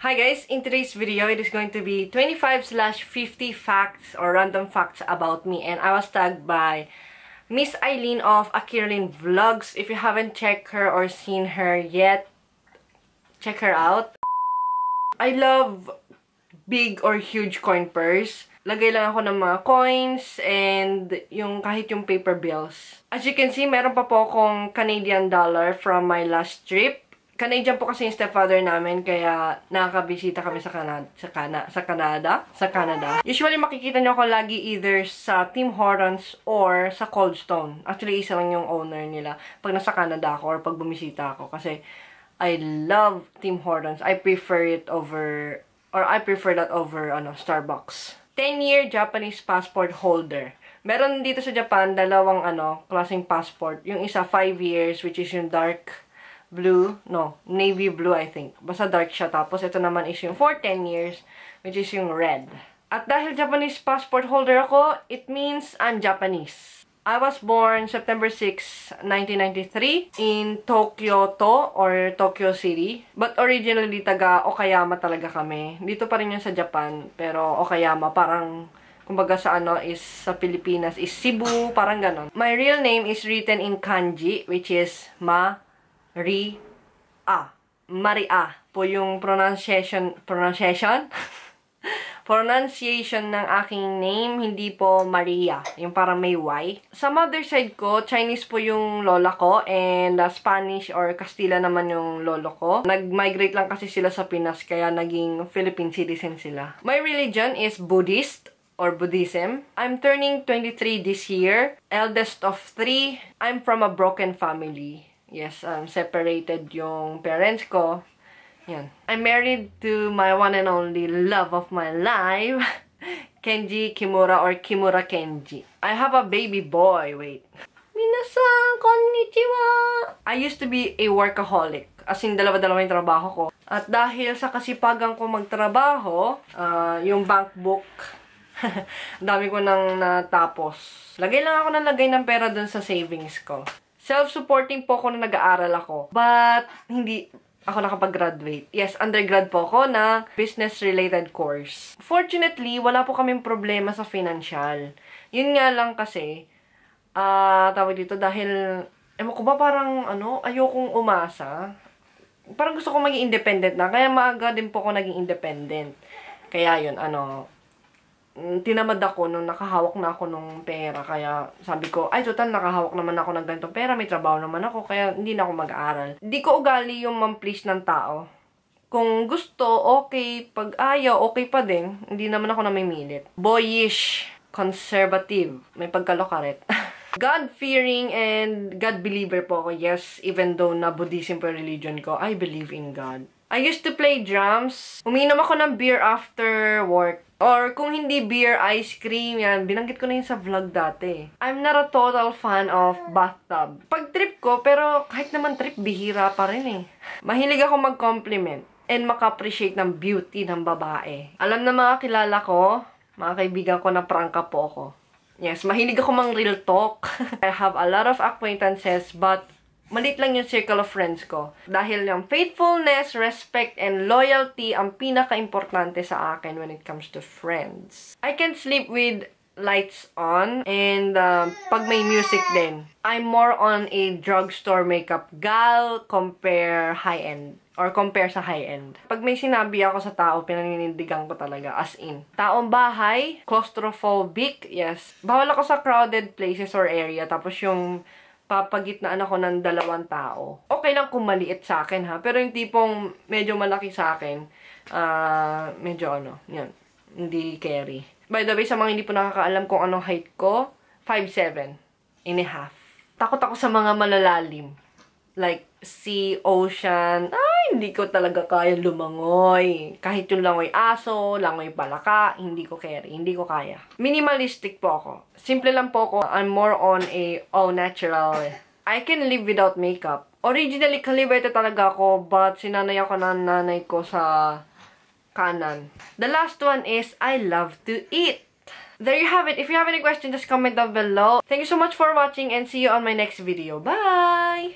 Hi guys! In today's video, it is going to be 25 slash 50 facts or random facts about me and I was tagged by Miss Eileen of Akirlin Vlogs. If you haven't checked her or seen her yet, check her out. I love big or huge coin purse. Lagay lang ako ng mga coins and yung kahit yung paper bills. As you can see, meron pa po akong Canadian dollar from my last trip. Canadian po kasi yung stepfather namin, kaya nakakabisita kami sa, Canada, sa, Cana sa Canada. Sa Canada. Usually, makikita niyo ako lagi either sa Team Horons or sa Coldstone. Actually, isa lang yung owner nila pag nasa Canada ako or pag bumisita ako. Kasi, I love Team Horons. I prefer it over, or I prefer that over, ano, Starbucks. 10-year Japanese passport holder. Meron dito sa Japan, dalawang, ano, klaseng passport. Yung isa, 5 years, which is yung dark blue, no, navy blue, I think. Basta dark siya. Tapos, ito naman is yung for 10 years, which is yung red. At dahil Japanese passport holder ako, it means I'm Japanese. I was born September 6, 1993 in Tokyo to or Tokyo City. But originally, taga Okayama talaga kami. Dito pa rin yung sa Japan, pero Okayama parang kumbaga sa ano is sa Pilipinas is Cebu, parang ganon. My real name is written in kanji, which is Ma ri Maria po yung pronunciation, pronunciation? pronunciation ng aking name, hindi po Maria. Yung parang may Y. Sa mother side ko, Chinese po yung lola ko and uh, Spanish or Castilla naman yung lolo ko. Nag-migrate lang kasi sila sa Pinas kaya naging Philippine citizen sila. My religion is Buddhist or Buddhism. I'm turning 23 this year, eldest of three. I'm from a broken family. Yes, um, separated yung parents ko. Yan. I'm married to my one and only love of my life, Kenji Kimura or Kimura Kenji. I have a baby boy, wait. Minasan, konnichiwa! I used to be a workaholic. As in, dalawa-dalawa yung trabaho ko. At dahil sa kasipagan ko magtrabaho, uh, yung bank book, dami ko nang natapos. Lagay lang ako ng lagay ng pera dun sa savings ko. Self-supporting po ako na nag-aaral ako. But, hindi ako nakapag-graduate. Yes, undergrad po ako na business-related course. Fortunately, wala po kaming problema sa financial. Yun nga lang kasi, ah, uh, tawag dito, dahil, ewan ko ba parang, ano, ayokong umasa. Parang gusto ko maging independent na, kaya maaga din po ako naging independent. Kaya yun, ano, Mm, tinamad ako nung nakahawak na ako nung pera. Kaya sabi ko, ay total nakahawak naman ako ng ganitong pera, may trabaho naman ako, kaya hindi na ako mag-aaral. Di ko ugali yung mamplease ng tao. Kung gusto, okay. Pag ayaw, okay pa din. Hindi naman ako na may namimilit. Boyish. Conservative. May pagkalokaret. God-fearing and God-believer po ako. Yes, even though na Buddhism po religion ko, I believe in God. I used to play drums. Uminom ako ng beer after work Or kung hindi beer, ice cream, yan. Binanggit ko na yun sa vlog dati. I'm not a total fan of bathtub. Pag trip ko, pero kahit naman trip, bihira pa rin eh. Mahilig ako mag-compliment and maka-appreciate ng beauty ng babae. Alam na mga kilala ko, mga kaibigan ko na prangka po ako. Yes, mahilig ako mang real talk. I have a lot of acquaintances but Malit lang yung circle of friends ko. Dahil yung faithfulness, respect, and loyalty ang pinaka-importante sa akin when it comes to friends. I can sleep with lights on and uh, pag may music din. I'm more on a drugstore makeup gal compare high-end or compare sa high-end. Pag may sinabi ako sa tao, pinaninindigan ko talaga, as in. Taong bahay, claustrophobic, yes. Bawal ako sa crowded places or area, tapos yung papagitnaan ako ng dalawang tao. Okay lang kung maliit sa akin ha, pero yung tipong medyo malaki sa akin, uh, medyo ano, yun, hindi carry. By the way, sa mga hindi po nakakaalam kung anong height ko, 5'7 and a half. Takot ako sa mga malalalim. Like, sea, ocean, ah, hindi ko talaga kaya lumangoy. Kahit yung langoy aso, langoy palaka, hindi ko care, hindi ko kaya. Minimalistic po ako. Simple lang po ako. I'm more on a all natural. I can live without makeup. Originally, kalibete talaga ako, but sinanay ako ng nanay ko sa kanan. The last one is, I love to eat. There you have it. If you have any questions, just comment down below. Thank you so much for watching and see you on my next video. Bye!